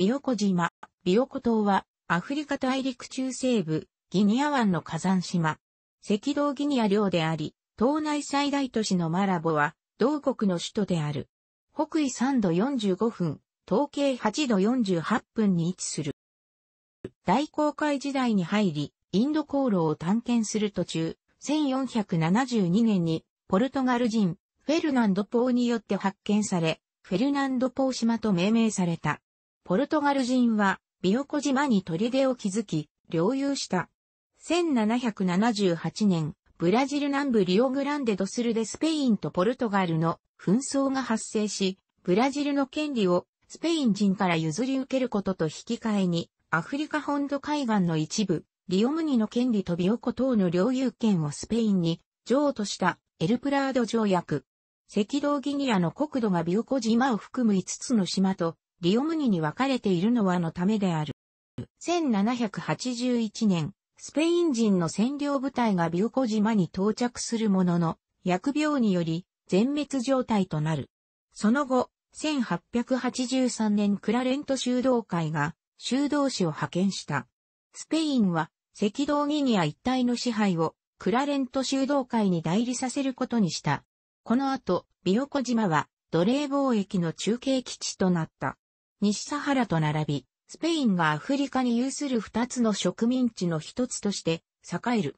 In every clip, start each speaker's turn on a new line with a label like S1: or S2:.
S1: ビオコ島、ビオコ島は、アフリカ大陸中西部、ギニア湾の火山島。赤道ギニア領であり、島内最大都市のマラボは、同国の首都である。北緯3度45分、東経8度48分に位置する。大航海時代に入り、インド航路を探検する途中、1472年に、ポルトガル人、フェルナンド・ポーによって発見され、フェルナンド・ポー島と命名された。ポルトガル人は、ビオコ島に砦を築き、領有した。1778年、ブラジル南部リオグランデドスルでスペインとポルトガルの紛争が発生し、ブラジルの権利をスペイン人から譲り受けることと引き換えに、アフリカ本土海岸の一部、リオムニの権利とビオコ等の領有権をスペインに譲渡したエルプラード条約。赤道ギニアの国土がビオコ島を含む5つの島とリオムニに分かれているのはのためである。1781年、スペイン人の占領部隊がビューコ島に到着するものの、薬病により全滅状態となる。その後、1883年クラレント修道会が修道士を派遣した。スペインは赤道ギニア一帯の支配をクラレント修道会に代理させることにした。この後、ビオコ島は奴隷貿易の中継基地となった。西サハラと並び、スペインがアフリカに有する二つの植民地の一つとして栄える。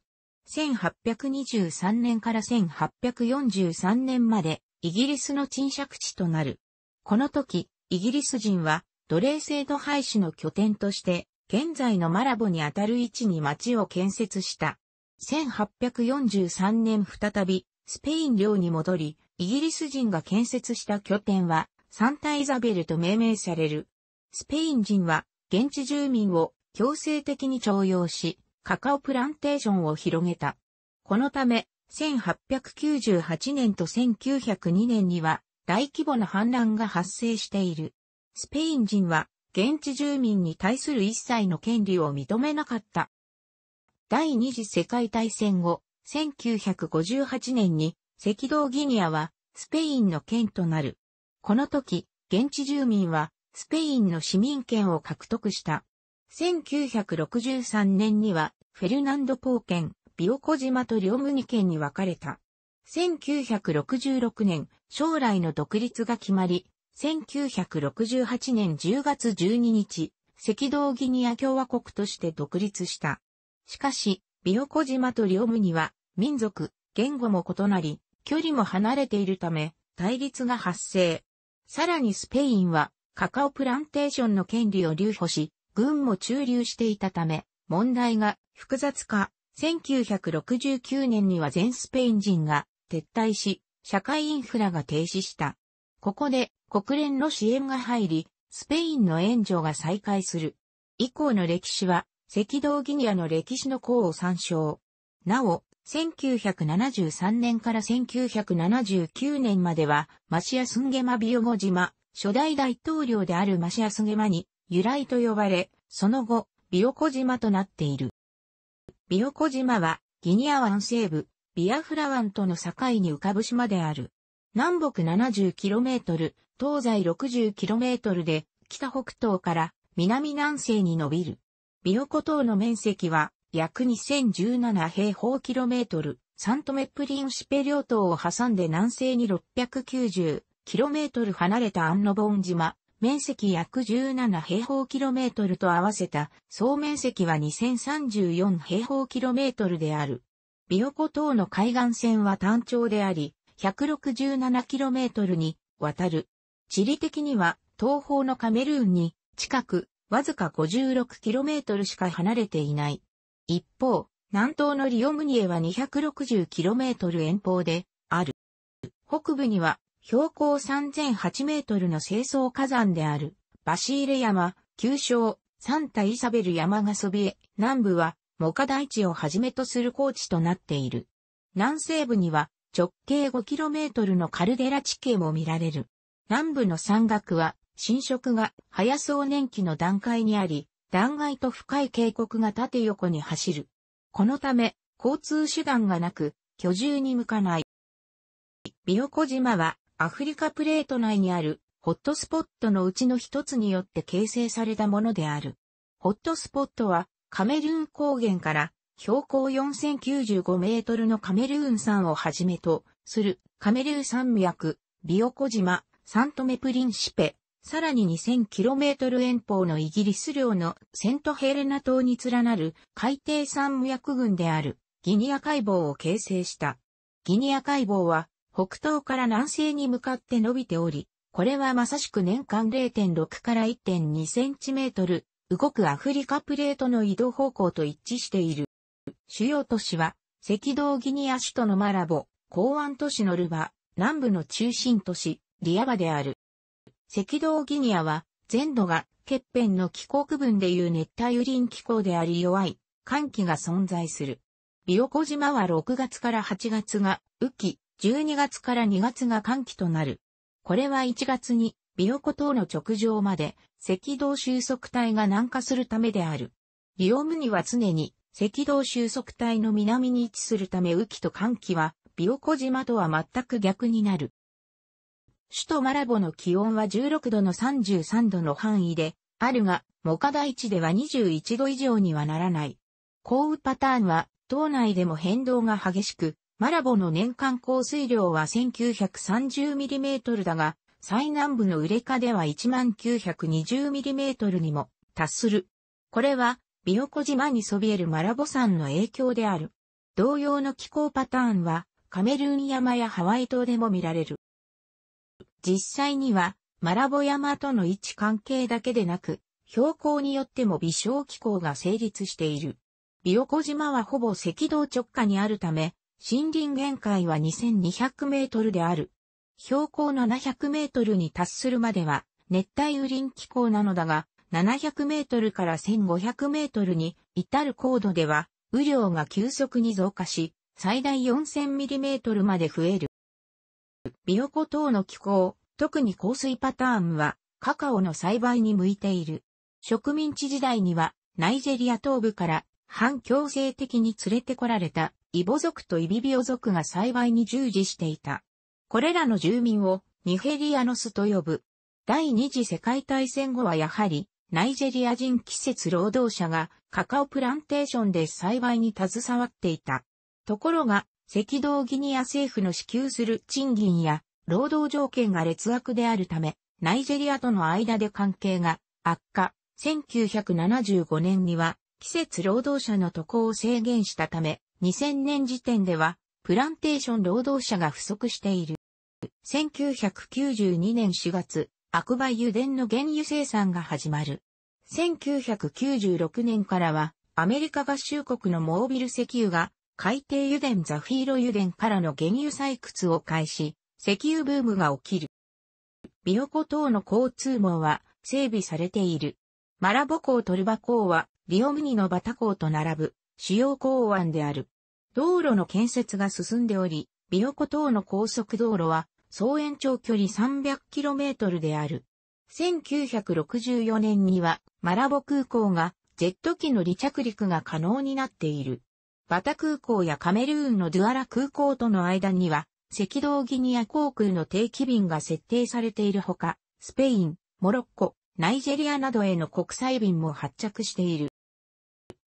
S1: 1823年から1843年までイギリスの沈借地となる。この時、イギリス人は奴隷制度廃止の拠点として、現在のマラボにあたる位置に町を建設した。1843年再び、スペイン領に戻り、イギリス人が建設した拠点は、サンタイザベルと命名される。スペイン人は現地住民を強制的に徴用し、カカオプランテーションを広げた。このため、1898年と1902年には大規模な反乱が発生している。スペイン人は現地住民に対する一切の権利を認めなかった。第二次世界大戦後、1958年に赤道ギニアはスペインの県となる。この時、現地住民はスペインの市民権を獲得した。1963年にはフェルナンドポケン、ビオコ島と両国県に分かれた。1966年、将来の独立が決まり、1968年10月12日、赤道ギニア共和国として独立した。しかし、ビオコ島と両国は、民族、言語も異なり、距離も離れているため、対立が発生。さらにスペインはカカオプランテーションの権利を留保し、軍も駐留していたため、問題が複雑化。1969年には全スペイン人が撤退し、社会インフラが停止した。ここで国連の支援が入り、スペインの援助が再開する。以降の歴史は、赤道ギニアの歴史の項を参照。なお、1973年から1979年までは、マシアスンゲマビヨゴ島、初代大統領であるマシアスゲマに由来と呼ばれ、その後、ビヨコ島となっている。ビヨコ島は、ギニア湾西部、ビアフラ湾との境に浮かぶ島である。南北 70km、東西 60km で、北北東から南南西に伸びる。ビヨコ島の面積は約2017平方キロメートル、サントメプリンシペ領島を挟んで南西に690キロメートル離れたアンノボン島、面積約17平方キロメートルと合わせた総面積は2034平方キロメートルである。ビオコ島の海岸線は単調であり、167キロメートルに渡る。地理的には東方のカメルーンに近く、わずか56キロメートルしか離れていない。一方、南東のリオムニエは 260km 遠方である。北部には標高3008メートルの清掃火山であるバシーレ山、旧称サンタイサベル山がそびえ、南部はモカ大地をはじめとする高地となっている。南西部には直径 5km のカルデラ地形も見られる。南部の山岳は侵食が早う年期の段階にあり、断崖と深い渓谷が縦横に走る。このため、交通手段がなく、居住に向かない。ビオコ島は、アフリカプレート内にある、ホットスポットのうちの一つによって形成されたものである。ホットスポットは、カメルーン高原から、標高4095メートルのカメルーン山をはじめとするカメルー山脈、ビオコ島、サントメプリンシペ、さらに 2000km 遠方のイギリス領のセントヘレナ島に連なる海底山脈群であるギニア海防を形成した。ギニア海防は北東から南西に向かって伸びており、これはまさしく年間0.6から1.2センチメートル、動くアフリカプレートの移動方向と一致している。主要都市は、赤道ギニア首都のマラボ、港湾都市のルバ、南部の中心都市、リアバである。赤道ギニアは、全土が、欠片の気候区分でいう熱帯雨林気候であり弱い、寒気が存在する。ビオコ島は6月から8月が雨季、12月から2月が寒気となる。これは1月にビオコ島の直上まで赤道収束帯が南下するためである。ビオムには常に赤道収束帯の南に位置するため雨季と寒気はビオコ島とは全く逆になる。首都マラボの気温は16度の33度の範囲で、あるが、モカ台地では21度以上にはならない。降雨パターンは、島内でも変動が激しく、マラボの年間降水量は 1930mm だが、最南部のウレカでは 1920mm にも達する。これは、ビオコ島にそびえるマラボ山の影響である。同様の気候パターンは、カメルーン山やハワイ島でも見られる。実際には、マラボ山との位置関係だけでなく、標高によっても微小気候が成立している。ビオコ島はほぼ赤道直下にあるため、森林限界は2200メートルである。標高700メートルに達するまでは、熱帯雨林気候なのだが、700メートルから1500メートルに至る高度では、雨量が急速に増加し、最大4000ミリメートルまで増える。ビオコ等の気候、特に降水パターンは、カカオの栽培に向いている。植民地時代には、ナイジェリア東部から反強制的に連れてこられたイボ族とイビビオ族が栽培に従事していた。これらの住民をニヘリアノスと呼ぶ。第二次世界大戦後はやはりナイジェリア人季節労働者がカカオプランテーションで栽培に携わっていた。ところが赤道ギニア政府の支給する賃金や労働条件が劣悪であるため、ナイジェリアとの間で関係が悪化。1975年には季節労働者の渡航を制限したため、2000年時点ではプランテーション労働者が不足している。1992年4月、悪売油田の原油生産が始まる。1996年からはアメリカ合衆国のモービル石油が海底油田ザフィーロ油田からの原油採掘を開始、石油ブームが起きる。ビオコ等の交通網は整備されている。マラボ港トルバ港はリオムニのバタ港と並ぶ主要港湾である。道路の建設が進んでおり、ビオコ等の高速道路は総延長距離 300km である。1964年にはマラボ空港がジェット機の離着陸が可能になっている。バタ空港やカメルーンのドゥアラ空港との間には、赤道ギニア航空の定期便が設定されているほか、スペイン、モロッコ、ナイジェリアなどへの国際便も発着している。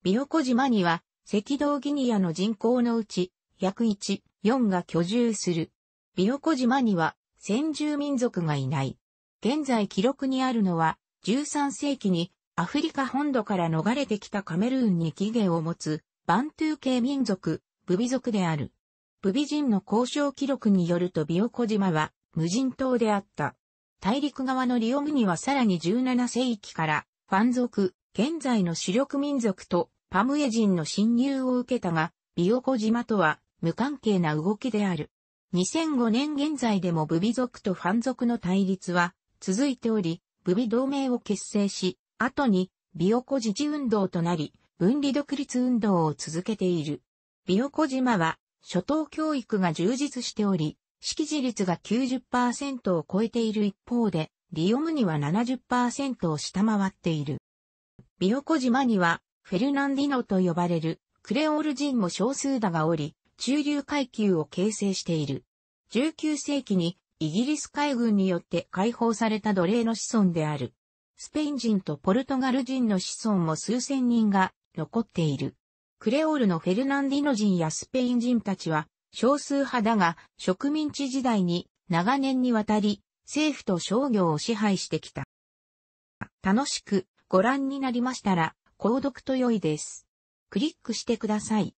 S1: 美オ子島には、赤道ギニアの人口のうち、約1、4が居住する。美オ子島には、先住民族がいない。現在記録にあるのは、13世紀にアフリカ本土から逃れてきたカメルーンに起源を持つバントゥー系民族、ブビ族である。ブビ人の交渉記録によるとビオコ島は無人島であった。大陸側のリオムにはさらに17世紀からファン族、現在の主力民族とパムエ人の侵入を受けたが、ビオコ島とは無関係な動きである。2005年現在でもブビ族とファン族の対立は続いており、ブビ同盟を結成し、後にビオコ自治運動となり、分離独立運動を続けている。美代子島は、初等教育が充実しており、識字率が90%を超えている一方で、リオムには70%を下回っている。美代子島には、フェルナンディノと呼ばれる、クレオール人も少数だがおり、中流階級を形成している。19世紀にイギリス海軍によって解放された奴隷の子孫である。スペイン人とポルトガル人の子孫も数千人が残っている。クレオールのフェルナンディノ人やスペイン人たちは少数派だが植民地時代に長年にわたり政府と商業を支配してきた。楽しくご覧になりましたら購読と良いです。クリックしてください。